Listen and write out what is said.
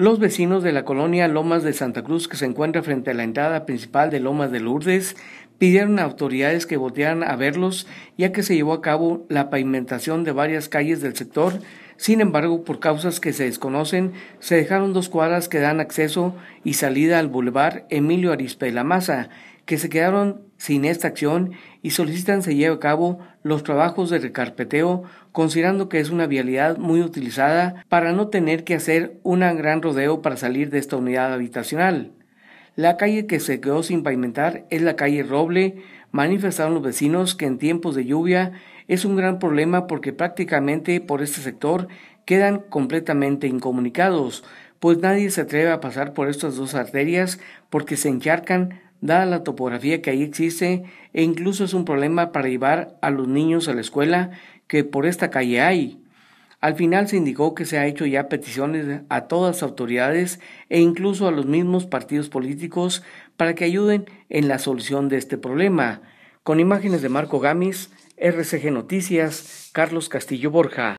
Los vecinos de la colonia Lomas de Santa Cruz, que se encuentra frente a la entrada principal de Lomas de Lourdes, pidieron a autoridades que voltearan a verlos, ya que se llevó a cabo la pavimentación de varias calles del sector. Sin embargo, por causas que se desconocen, se dejaron dos cuadras que dan acceso y salida al Boulevard Emilio Arispe de la Maza, que se quedaron sin esta acción y solicitan se lleve a cabo los trabajos de recarpeteo, considerando que es una vialidad muy utilizada para no tener que hacer un gran rodeo para salir de esta unidad habitacional. La calle que se quedó sin pavimentar es la calle Roble, manifestaron los vecinos que en tiempos de lluvia es un gran problema porque prácticamente por este sector quedan completamente incomunicados, pues nadie se atreve a pasar por estas dos arterias porque se encharcan dada la topografía que ahí existe, e incluso es un problema para llevar a los niños a la escuela que por esta calle hay. Al final se indicó que se ha hecho ya peticiones a todas las autoridades e incluso a los mismos partidos políticos para que ayuden en la solución de este problema. Con imágenes de Marco Gamis, RCG Noticias, Carlos Castillo Borja.